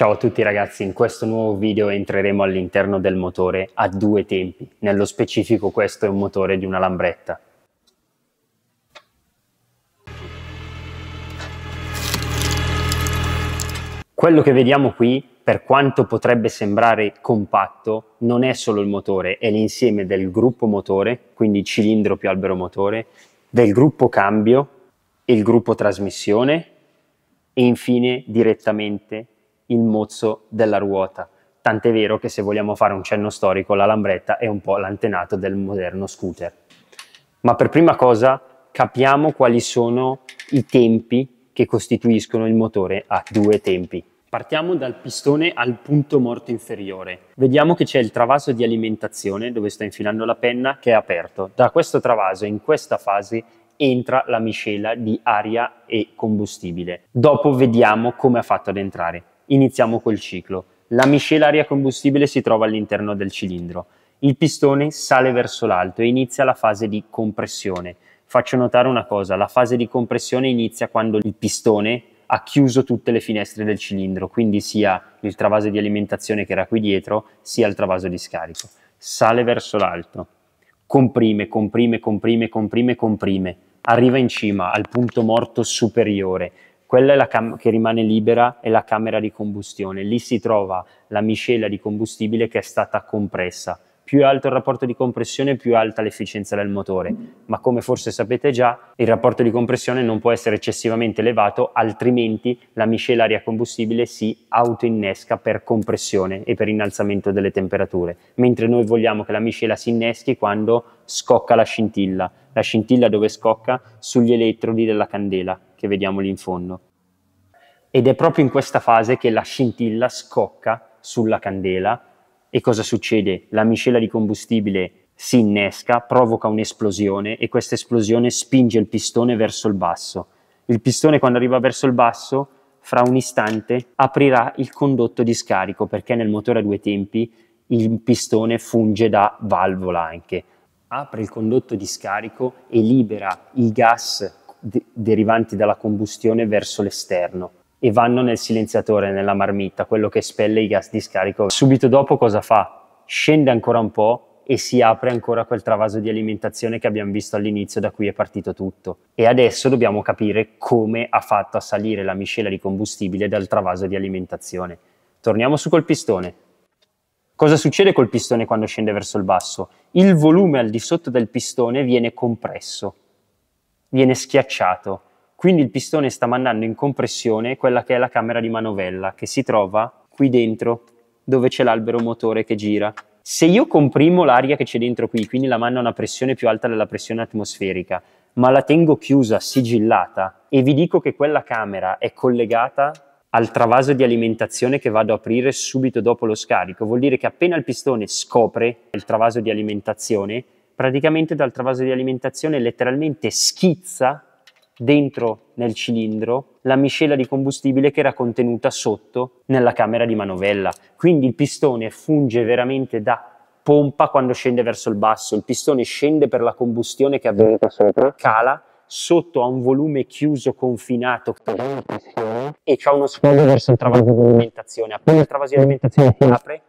Ciao a tutti ragazzi, in questo nuovo video entreremo all'interno del motore a due tempi, nello specifico questo è un motore di una lambretta. Quello che vediamo qui, per quanto potrebbe sembrare compatto, non è solo il motore, è l'insieme del gruppo motore, quindi cilindro più albero motore, del gruppo cambio, il gruppo trasmissione e infine direttamente il mozzo della ruota. Tant'è vero che se vogliamo fare un cenno storico, la Lambretta è un po' l'antenato del moderno scooter. Ma per prima cosa capiamo quali sono i tempi che costituiscono il motore a due tempi. Partiamo dal pistone al punto morto inferiore. Vediamo che c'è il travaso di alimentazione dove sto infilando la penna che è aperto. Da questo travaso in questa fase entra la miscela di aria e combustibile. Dopo vediamo come ha fatto ad entrare iniziamo col ciclo. La miscela aria combustibile si trova all'interno del cilindro. Il pistone sale verso l'alto e inizia la fase di compressione. Faccio notare una cosa, la fase di compressione inizia quando il pistone ha chiuso tutte le finestre del cilindro, quindi sia il travaso di alimentazione che era qui dietro, sia il travaso di scarico. Sale verso l'alto, comprime, comprime, comprime, comprime, comprime, arriva in cima al punto morto superiore, quella è la cam- che rimane libera è la camera di combustione. Lì si trova la miscela di combustibile che è stata compressa. Più alto il rapporto di compressione, più alta l'efficienza del motore. Ma come forse sapete già, il rapporto di compressione non può essere eccessivamente elevato, altrimenti la miscela aria combustibile si autoinnesca per compressione e per innalzamento delle temperature. Mentre noi vogliamo che la miscela si inneschi quando scocca la scintilla. La scintilla dove scocca? Sugli elettrodi della candela che vediamo lì in fondo. Ed è proprio in questa fase che la scintilla scocca sulla candela e cosa succede? La miscela di combustibile si innesca, provoca un'esplosione e questa esplosione spinge il pistone verso il basso. Il pistone quando arriva verso il basso, fra un istante, aprirà il condotto di scarico perché nel motore a due tempi il pistone funge da valvola anche. Apre il condotto di scarico e libera il gas de- derivanti dalla combustione verso l'esterno e vanno nel silenziatore, nella marmitta, quello che espelle i gas di scarico. Subito dopo cosa fa? Scende ancora un po' e si apre ancora quel travaso di alimentazione che abbiamo visto all'inizio da cui è partito tutto. E adesso dobbiamo capire come ha fatto a salire la miscela di combustibile dal travaso di alimentazione. Torniamo su col pistone. Cosa succede col pistone quando scende verso il basso? Il volume al di sotto del pistone viene compresso viene schiacciato. Quindi il pistone sta mandando in compressione quella che è la camera di manovella, che si trova qui dentro, dove c'è l'albero motore che gira. Se io comprimo l'aria che c'è dentro qui, quindi la mando a una pressione più alta della pressione atmosferica, ma la tengo chiusa, sigillata, e vi dico che quella camera è collegata al travaso di alimentazione che vado ad aprire subito dopo lo scarico, vuol dire che appena il pistone scopre il travaso di alimentazione, praticamente dal travaso di alimentazione letteralmente schizza dentro nel cilindro la miscela di combustibile che era contenuta sotto nella camera di manovella. Quindi il pistone funge veramente da pompa quando scende verso il basso, il pistone scende per la combustione che avvenuta sopra, cala sotto a un volume chiuso, confinato, e c'è uno sfondo verso il travaso di alimentazione. Appena il travaso di alimentazione si apre,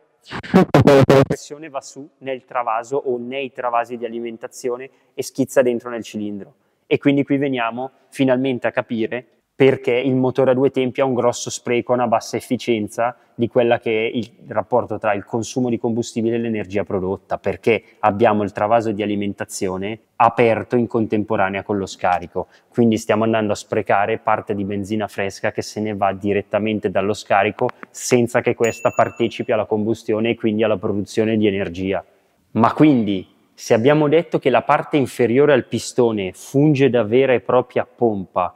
la pressione va su nel travaso o nei travasi di alimentazione e schizza dentro nel cilindro. E quindi qui veniamo finalmente a capire perché il motore a due tempi ha un grosso spreco, una bassa efficienza di quella che è il rapporto tra il consumo di combustibile e l'energia prodotta, perché abbiamo il travaso di alimentazione aperto in contemporanea con lo scarico, quindi stiamo andando a sprecare parte di benzina fresca che se ne va direttamente dallo scarico senza che questa partecipi alla combustione e quindi alla produzione di energia. Ma quindi se abbiamo detto che la parte inferiore al pistone funge da vera e propria pompa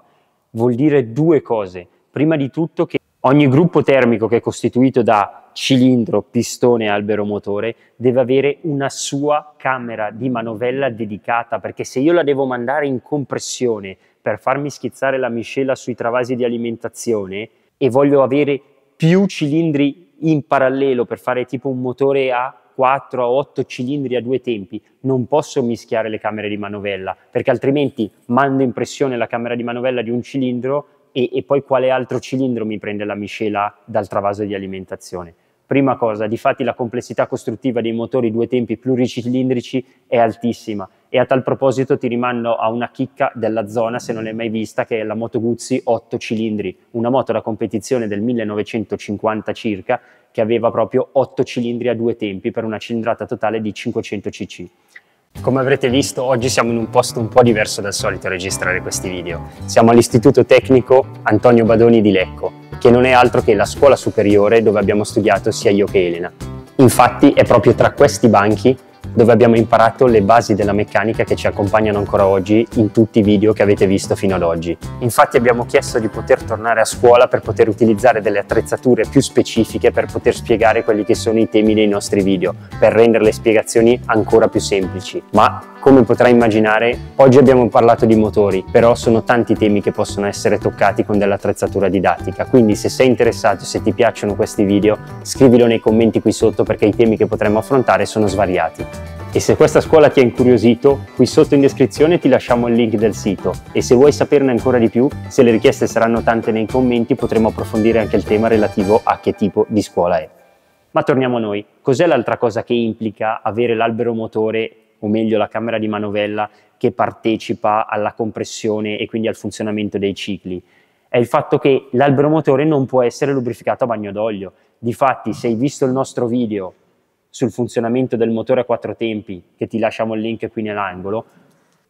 vuol dire due cose. Prima di tutto che ogni gruppo termico che è costituito da cilindro, pistone, albero motore deve avere una sua camera di manovella dedicata perché se io la devo mandare in compressione per farmi schizzare la miscela sui travasi di alimentazione e voglio avere più cilindri in parallelo per fare tipo un motore a 4 a 8 cilindri a due tempi, non posso mischiare le camere di manovella, perché altrimenti mando in pressione la camera di manovella di un cilindro e, e poi quale altro cilindro mi prende la miscela dal travaso di alimentazione. Prima cosa, difatti la complessità costruttiva dei motori due tempi pluricilindrici è altissima e a tal proposito ti rimando a una chicca della zona se non l'hai mai vista che è la Moto Guzzi 8 cilindri, una moto da competizione del 1950 circa che aveva proprio 8 cilindri a due tempi per una cilindrata totale di 500 cc. Come avrete visto oggi siamo in un posto un po' diverso dal solito a registrare questi video. Siamo all'Istituto Tecnico Antonio Badoni di Lecco, che non è altro che la scuola superiore dove abbiamo studiato sia io che Elena. Infatti è proprio tra questi banchi dove abbiamo imparato le basi della meccanica che ci accompagnano ancora oggi in tutti i video che avete visto fino ad oggi. Infatti abbiamo chiesto di poter tornare a scuola per poter utilizzare delle attrezzature più specifiche per poter spiegare quelli che sono i temi dei nostri video, per rendere le spiegazioni ancora più semplici. Ma come potrai immaginare, oggi abbiamo parlato di motori, però sono tanti temi che possono essere toccati con dell'attrezzatura didattica, quindi se sei interessato se ti piacciono questi video, scrivilo nei commenti qui sotto perché i temi che potremmo affrontare sono svariati. E se questa scuola ti ha incuriosito, qui sotto in descrizione ti lasciamo il link del sito e se vuoi saperne ancora di più, se le richieste saranno tante nei commenti potremo approfondire anche il tema relativo a che tipo di scuola è. Ma torniamo a noi, cos'è l'altra cosa che implica avere l'albero motore, o meglio la camera di manovella, che partecipa alla compressione e quindi al funzionamento dei cicli? È il fatto che l'albero motore non può essere lubrificato a bagno d'olio. Difatti, se hai visto il nostro video sul funzionamento del motore a quattro tempi, che ti lasciamo il link qui nell'angolo,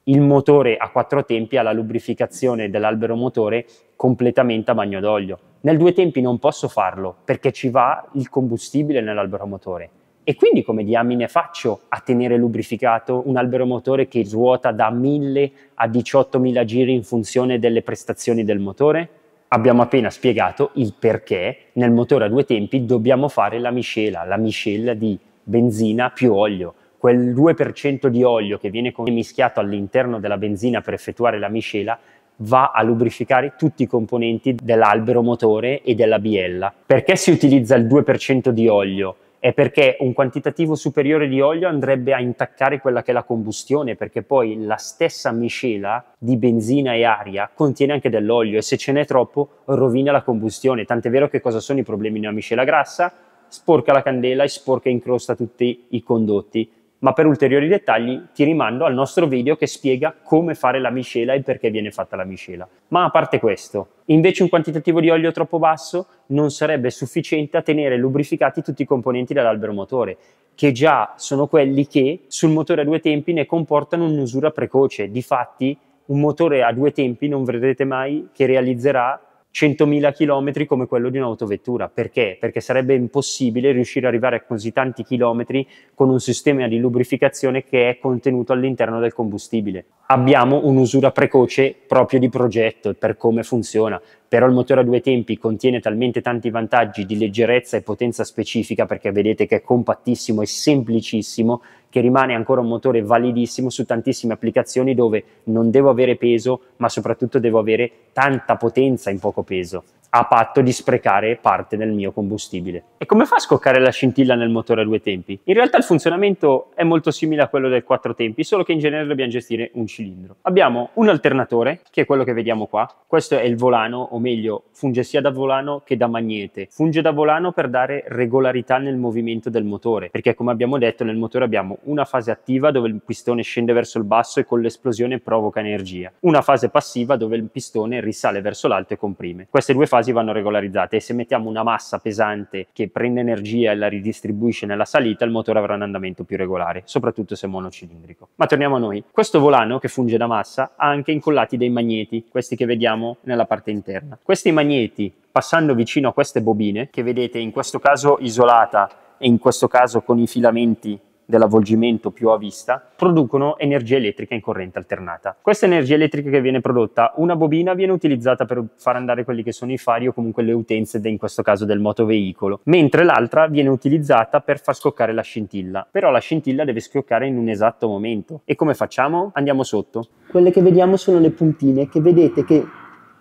il motore a quattro tempi ha la lubrificazione dell'albero motore completamente a bagno d'olio. Nel due tempi non posso farlo perché ci va il combustibile nell'albero motore. E quindi come diamine faccio a tenere lubrificato un albero motore che ruota da 1000 a 18.000 giri in funzione delle prestazioni del motore? Abbiamo appena spiegato il perché nel motore a due tempi dobbiamo fare la miscela, la miscela di benzina più olio. Quel 2% di olio che viene mischiato all'interno della benzina per effettuare la miscela va a lubrificare tutti i componenti dell'albero motore e della biella. Perché si utilizza il 2% di olio? È perché un quantitativo superiore di olio andrebbe a intaccare quella che è la combustione, perché poi la stessa miscela di benzina e aria contiene anche dell'olio e se ce n'è troppo rovina la combustione. Tant'è vero che cosa sono i problemi di una miscela grassa? sporca la candela e sporca e incrosta tutti i condotti. Ma per ulteriori dettagli ti rimando al nostro video che spiega come fare la miscela e perché viene fatta la miscela. Ma a parte questo, invece un quantitativo di olio troppo basso non sarebbe sufficiente a tenere lubrificati tutti i componenti dell'albero motore, che già sono quelli che sul motore a due tempi ne comportano un'usura precoce. Difatti, un motore a due tempi non vedrete mai che realizzerà 100.000 chilometri come quello di un'autovettura. Perché? Perché sarebbe impossibile riuscire ad arrivare a così tanti chilometri con un sistema di lubrificazione che è contenuto all'interno del combustibile. Abbiamo un'usura precoce proprio di progetto e per come funziona, però il motore a due tempi contiene talmente tanti vantaggi di leggerezza e potenza specifica perché vedete che è compattissimo e semplicissimo che rimane ancora un motore validissimo su tantissime applicazioni dove non devo avere peso, ma soprattutto devo avere tanta potenza in poco peso a patto di sprecare parte del mio combustibile. E come fa a scoccare la scintilla nel motore a due tempi? In realtà il funzionamento è molto simile a quello del quattro tempi, solo che in genere dobbiamo gestire un cilindro. Abbiamo un alternatore, che è quello che vediamo qua. Questo è il volano, o meglio, funge sia da volano che da magnete. Funge da volano per dare regolarità nel movimento del motore, perché come abbiamo detto nel motore abbiamo una fase attiva dove il pistone scende verso il basso e con l'esplosione provoca energia, una fase passiva dove il pistone risale verso l'alto e comprime. Queste due fasi fasi vanno regolarizzate e se mettiamo una massa pesante che prende energia e la ridistribuisce nella salita, il motore avrà un andamento più regolare, soprattutto se monocilindrico. Ma torniamo a noi. Questo volano che funge da massa ha anche incollati dei magneti, questi che vediamo nella parte interna. Questi magneti, passando vicino a queste bobine, che vedete in questo caso isolata e in questo caso con i filamenti dell'avvolgimento più a vista, producono energia elettrica in corrente alternata. Questa energia elettrica che viene prodotta, una bobina viene utilizzata per far andare quelli che sono i fari o comunque le utenze, in questo caso del motoveicolo, mentre l'altra viene utilizzata per far scoccare la scintilla. Però la scintilla deve scoccare in un esatto momento. E come facciamo? Andiamo sotto. Quelle che vediamo sono le puntine che vedete che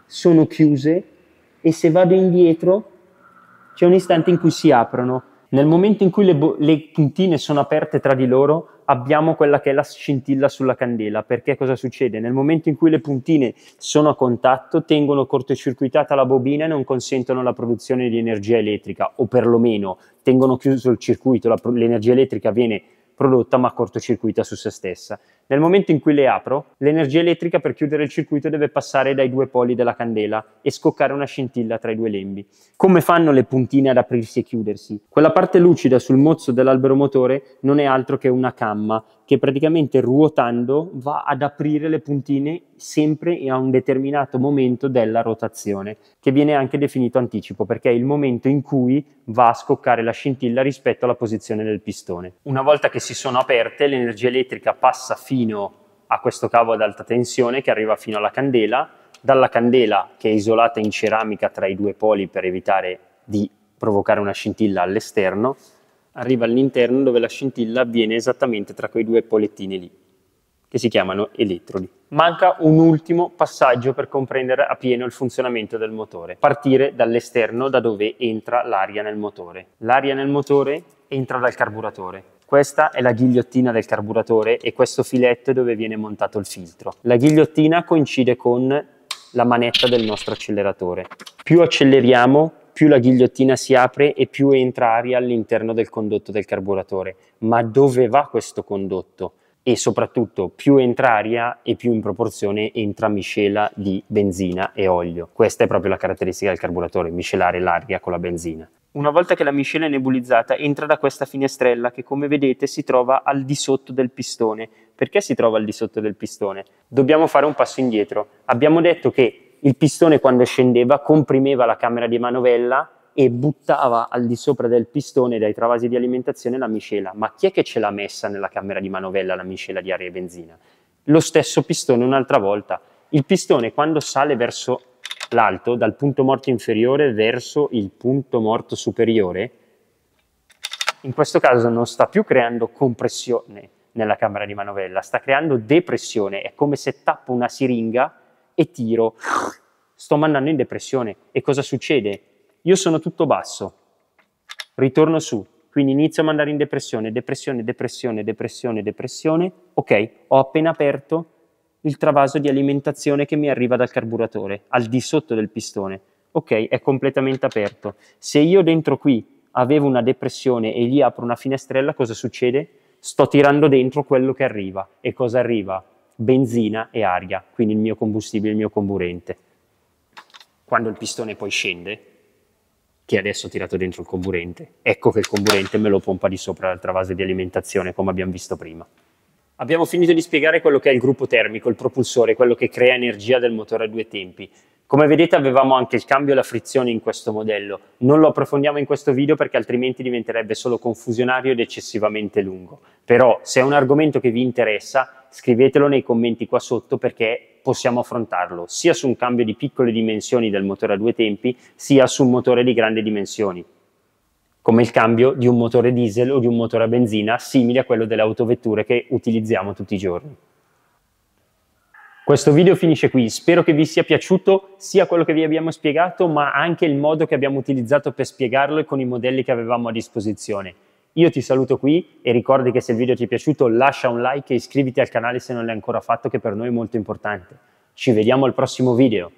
sono chiuse e se vado indietro c'è un istante in cui si aprono nel momento in cui le, bo- le puntine sono aperte tra di loro, abbiamo quella che è la scintilla sulla candela, perché cosa succede? Nel momento in cui le puntine sono a contatto, tengono cortocircuitata la bobina e non consentono la produzione di energia elettrica, o perlomeno tengono chiuso il circuito, pro- l'energia elettrica viene prodotta ma cortocircuita su se stessa. Nel momento in cui le apro, l'energia elettrica per chiudere il circuito deve passare dai due poli della candela e scoccare una scintilla tra i due lembi. Come fanno le puntine ad aprirsi e chiudersi? Quella parte lucida sul mozzo dell'albero motore non è altro che una camma che praticamente ruotando va ad aprire le puntine sempre a un determinato momento della rotazione, che viene anche definito anticipo perché è il momento in cui va a scoccare la scintilla rispetto alla posizione del pistone. Una volta che si sono aperte, l'energia elettrica passa fino pallino a questo cavo ad alta tensione che arriva fino alla candela, dalla candela che è isolata in ceramica tra i due poli per evitare di provocare una scintilla all'esterno, arriva all'interno dove la scintilla avviene esattamente tra quei due polettini lì, che si chiamano elettrodi. Manca un ultimo passaggio per comprendere a pieno il funzionamento del motore, partire dall'esterno da dove entra l'aria nel motore. L'aria nel motore entra dal carburatore, questa è la ghigliottina del carburatore e questo filetto è dove viene montato il filtro. La ghigliottina coincide con la manetta del nostro acceleratore. Più acceleriamo, più la ghigliottina si apre e più entra aria all'interno del condotto del carburatore. Ma dove va questo condotto? E soprattutto più entra aria e più in proporzione entra miscela di benzina e olio. Questa è proprio la caratteristica del carburatore, miscelare l'aria con la benzina una volta che la miscela è nebulizzata, entra da questa finestrella che come vedete si trova al di sotto del pistone. Perché si trova al di sotto del pistone? Dobbiamo fare un passo indietro. Abbiamo detto che il pistone quando scendeva comprimeva la camera di manovella e buttava al di sopra del pistone dai travasi di alimentazione la miscela. Ma chi è che ce l'ha messa nella camera di manovella la miscela di aria e benzina? Lo stesso pistone un'altra volta. Il pistone quando sale verso l'alto dal punto morto inferiore verso il punto morto superiore, in questo caso non sta più creando compressione nella camera di manovella, sta creando depressione, è come se tappo una siringa e tiro, sto mandando in depressione. E cosa succede? Io sono tutto basso, ritorno su, quindi inizio a mandare in depressione, depressione, depressione, depressione, depressione, ok, ho appena aperto, il travaso di alimentazione che mi arriva dal carburatore, al di sotto del pistone. Ok, è completamente aperto. Se io dentro qui avevo una depressione e gli apro una finestrella, cosa succede? Sto tirando dentro quello che arriva. E cosa arriva? Benzina e aria, quindi il mio combustibile, il mio comburente. Quando il pistone poi scende, che adesso ho tirato dentro il comburente, ecco che il comburente me lo pompa di sopra dal travaso di alimentazione, come abbiamo visto prima. Abbiamo finito di spiegare quello che è il gruppo termico, il propulsore, quello che crea energia del motore a due tempi. Come vedete avevamo anche il cambio e la frizione in questo modello. Non lo approfondiamo in questo video perché altrimenti diventerebbe solo confusionario ed eccessivamente lungo. Però se è un argomento che vi interessa scrivetelo nei commenti qua sotto perché possiamo affrontarlo sia su un cambio di piccole dimensioni del motore a due tempi sia su un motore di grandi dimensioni come il cambio di un motore diesel o di un motore a benzina simile a quello delle autovetture che utilizziamo tutti i giorni. Questo video finisce qui, spero che vi sia piaciuto sia quello che vi abbiamo spiegato ma anche il modo che abbiamo utilizzato per spiegarlo e con i modelli che avevamo a disposizione. Io ti saluto qui e ricordi che se il video ti è piaciuto lascia un like e iscriviti al canale se non l'hai ancora fatto che per noi è molto importante. Ci vediamo al prossimo video!